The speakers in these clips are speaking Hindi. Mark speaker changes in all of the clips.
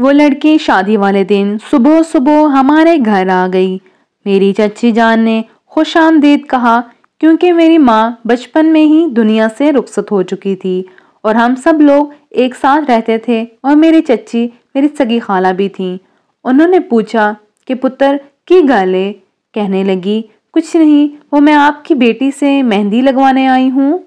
Speaker 1: वो लड़की शादी वाले दिन सुबह सुबह हमारे घर आ गई मेरी चची जान ने खुश आमदीद कहा क्योंकि मेरी माँ बचपन में ही दुनिया से रुखसत हो चुकी थी और हम सब लोग एक साथ रहते थे और मेरी चच्ची मेरी सगी खाला भी थीं उन्होंने पूछा कि पुत्र की गाले कहने लगी कुछ नहीं वो मैं आपकी बेटी से मेहंदी लगवाने आई हूँ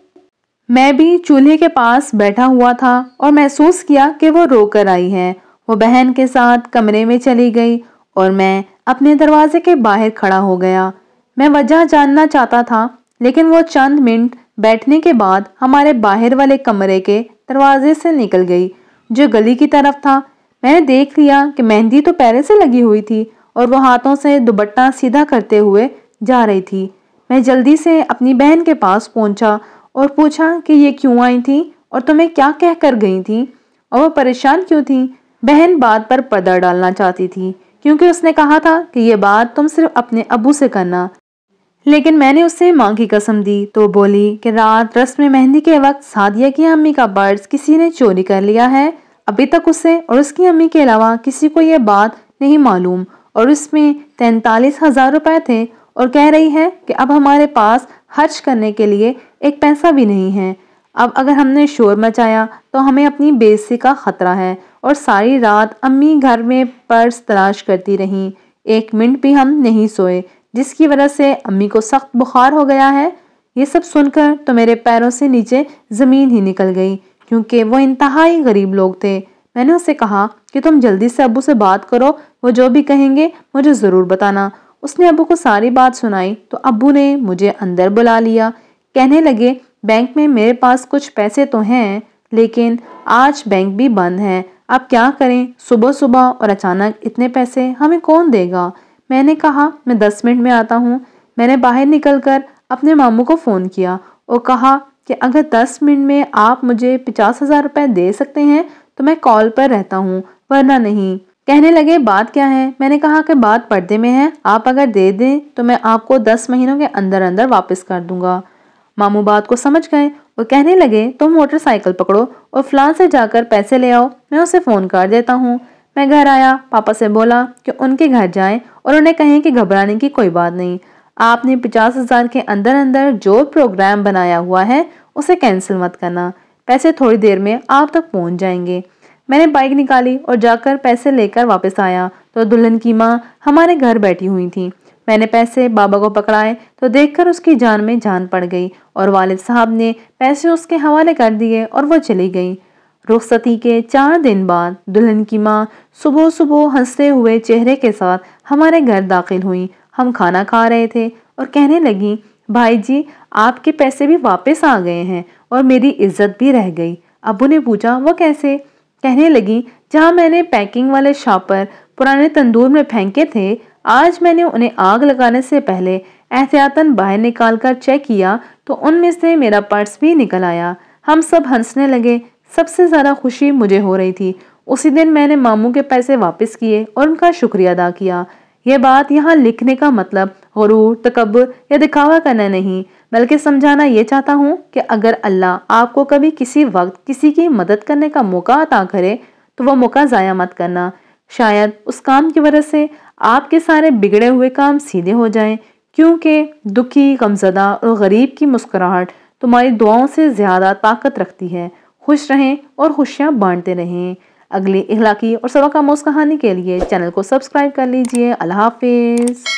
Speaker 1: मैं भी चूल्हे के पास बैठा हुआ था और महसूस किया कि वो रोकर आई है वो बहन के साथ कमरे में चली गई और मैं अपने दरवाजे के बाहर खड़ा हो गया मैं वजह जानना चाहता था लेकिन वो चंद मिनट बैठने के बाद हमारे बाहर वाले कमरे के दरवाजे से निकल गई जो गली की तरफ था मैंने देख लिया कि मेहंदी तो पैरे से लगी हुई थी और वो हाथों से दुबट्टा सीधा करते हुए जा रही थी मैं जल्दी से अपनी बहन के पास पहुंचा और पूछा कि ये क्यों आई थी और तुम्हें क्या कह कर गई थी और वो परेशान क्यों थी बहन बात पर पर्दा डालना चाहती थी क्योंकि उसने कहा था कि यह बात तुम सिर्फ अपने अबू से करना लेकिन मैंने उससे माँ की कसम दी तो बोली कि रात रस्म में मेहंदी के वक्त सादिया की अम्मी का बर्ड्स किसी ने चोरी कर लिया है अभी तक उसे और उसकी अम्मी के अलावा किसी को यह बात नहीं मालूम और उसमें तैंतालीस हजार रुपए थे और कह रही है कि अब हमारे पास खर्च करने के लिए एक पैसा भी नहीं है अब अगर हमने शोर मचाया तो हमें अपनी बेसी का खतरा है और सारी रात अम्मी घर में पर्स तलाश करती रहीं एक मिनट भी हम नहीं सोए जिसकी वजह से अम्मी को सख्त बुखार हो गया है ये सब सुनकर तो मेरे पैरों से नीचे ज़मीन ही निकल गई क्योंकि वो इंतहाई गरीब लोग थे मैंने उसे कहा कि तुम जल्दी से अबू से बात करो वो जो भी कहेंगे मुझे ज़रूर बताना उसने अबू को सारी बात सुनाई तो अबू ने मुझे अंदर बुला लिया कहने लगे बैंक में मेरे पास कुछ पैसे तो हैं लेकिन आज बैंक भी बंद है अब क्या करें सुबह सुबह और अचानक इतने पैसे हमें कौन देगा मैंने कहा मैं दस मिनट में आता हूँ मैंने बाहर निकलकर अपने मामू को फ़ोन किया और कहा कि अगर दस मिनट में आप मुझे पचास हज़ार रुपये दे सकते हैं तो मैं कॉल पर रहता हूँ वरना नहीं कहने लगे बात क्या है मैंने कहा कि बात पर्दे में है आप अगर दे दें तो मैं आपको दस महीनों के अंदर अंदर वापस कर दूंगा मामू बात को समझ गए वो कहने लगे तुम मोटरसाइकिल पकड़ो और फ्लान से जाकर पैसे ले आओ मैं उसे फ़ोन कर देता हूँ मैं घर आया पापा से बोला कि उनके घर जाएं और उन्हें कहें कि घबराने की कोई बात नहीं आपने पचास हज़ार के अंदर अंदर जो प्रोग्राम बनाया हुआ है उसे कैंसिल मत करना पैसे थोड़ी देर में आप तक पहुंच जाएंगे मैंने बाइक निकाली और जाकर पैसे लेकर वापस आया तो दुल्हन की माँ हमारे घर बैठी हुई थी मैंने पैसे बाबा को पकड़ाए तो देखकर उसकी जान में जान पड़ गई और वालिद साहब ने पैसे उसके हवाले कर दिए और वो चली गई रुखसती के चार दिन बाद दुल्हन की माँ सुबह सुबह हंसते हुए चेहरे के साथ हमारे घर दाखिल हुई हम खाना खा रहे थे और कहने लगी भाई जी आपके पैसे भी वापस आ गए हैं और मेरी इज्जत भी रह गई अबू ने पूछा वो कैसे कहने लगी जहाँ मैंने पैकिंग वाले शॉप पर पुराने तंदूर में फेंके थे आज मैंने उन्हें आग लगाने से पहले एहतियातन बाहर निकालकर चेक किया तो उनमें से मेरा पर्स भी निकल आया हम सब हंसने लगे सबसे ज़्यादा खुशी मुझे हो रही थी उसी दिन मैंने मामू के पैसे वापस किए और उनका शुक्रिया अदा किया यह बात यहाँ लिखने का मतलब गरूर तकबर या दिखावा करना नहीं बल्कि समझाना ये चाहता हूँ कि अगर अल्लाह आपको कभी किसी वक्त किसी की मदद करने का मौका अदा करे तो वह मौका ज़ाया मत करना शायद उस काम की वजह से आपके सारे बिगड़े हुए काम सीधे हो जाएं क्योंकि दुखी गमजदा और गरीब की मुस्कुराहट तुम्हारी दुआओं से ज़्यादा ताकत रखती है खुश रहें और खुशियाँ बांटते रहें अगली इखलाकी और सबक आमोज कहानी के लिए चैनल को सब्सक्राइब कर लीजिए अल्लाह हाफिज़